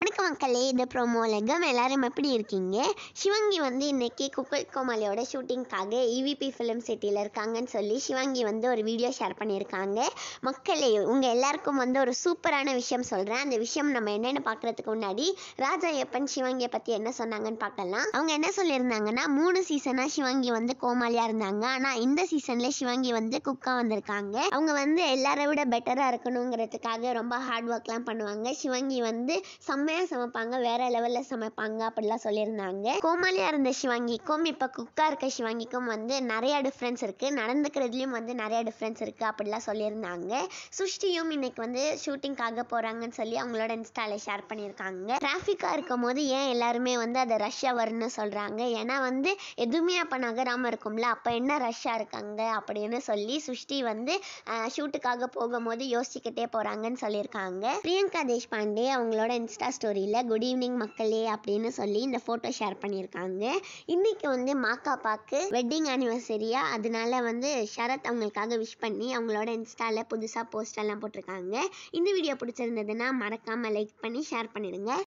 வணக்கம் மக்களே இந்த ப்ரோமோ கம் எல்லாரும் எப்படி இருக்கீங்க சிவங்கி வந்து இன்னைக்கு குக்கல் கோமாளியோட ஷூட்டிங்க்காக இவிபி ஃபிலிம் சிட்டியில் இருக்காங்கன்னு சொல்லி சிவங்கி வந்து ஒரு வீடியோ ஷேர் பண்ணியிருக்காங்க மக்களே உங்கள் எல்லாருக்கும் வந்து ஒரு சூப்பரான விஷயம் சொல்கிறேன் அந்த விஷயம் நம்ம என்னென்னு பார்க்குறதுக்கு முன்னாடி ராஜா எப்பன் சிவங்கியை பற்றி என்ன சொன்னாங்கன்னு பார்க்கலாம் அவங்க என்ன சொல்லியிருந்தாங்கன்னா மூணு சீசனாக சிவங்கி வந்து கோமாலியாக இருந்தாங்க ஆனால் இந்த சீசனில் சிவங்கி வந்து குக்காக வந்திருக்காங்க அவங்க வந்து எல்லாரை விட பெட்டராக இருக்கணுங்கிறதுக்காக ரொம்ப ஹார்ட் ஒர்க்லாம் பண்ணுவாங்க சிவங்கி வந்து சம் செம்மையா சமைப்பாங்க வேற லெவல்ல சமைப்பாங்க அப்படிலாம் சொல்லியிருந்தாங்க கோமாளியா இருந்த சிவாங்கிக்கும் இப்போ குக்கா இருக்க சிவாங்கிக்கும் வந்து நிறைய டிஃப்ரென்ஸ் இருக்கு நடந்துக்கிறதுலயும் வந்து நிறைய டிஃப்ரென்ஸ் இருக்கு அப்படிலாம் சொல்லியிருந்தாங்க சுஷ்டியும் இன்னைக்கு வந்து ஷூட்டிங்காக போறாங்கன்னு சொல்லி அவங்களோட இன்ஸ்டால ஷேர் பண்ணியிருக்காங்க டிராபிக்கா இருக்கும் போது ஏன் எல்லாருமே வந்து அதை ரஷ்யா வரும்னு சொல்றாங்க ஏன்னா வந்து எதுவுமே அப்போ நகராம இருக்கும்ல அப்ப என்ன ரஷ்யா இருக்காங்க அப்படின்னு சொல்லி சுஷ்டி வந்து ஷூட்டுக்காக போகும்போது யோசிச்சுக்கிட்டே போறாங்கன்னு சொல்லியிருக்காங்க பிரியங்கா தேஷ்பாண்டே அவங்களோட இன்ஸ்டா ஸ்டோரியில் குட் ஈவினிங் மக்களே அப்படின்னு சொல்லி இந்த ஃபோட்டோ ஷேர் பண்ணியிருக்காங்க இன்றைக்கி வந்து மாக்காப்பாக்கு வெட்டிங் ஆனிவர்சரியா அதனால வந்து ஷரத் அவங்களுக்காக விஷ் பண்ணி அவங்களோட இன்ஸ்டாவில் புதுசாக போஸ்டெல்லாம் போட்டிருக்காங்க இந்த வீடியோ பிடிச்சிருந்ததுன்னா மறக்காமல் லைக் பண்ணி ஷேர் பண்ணிடுங்க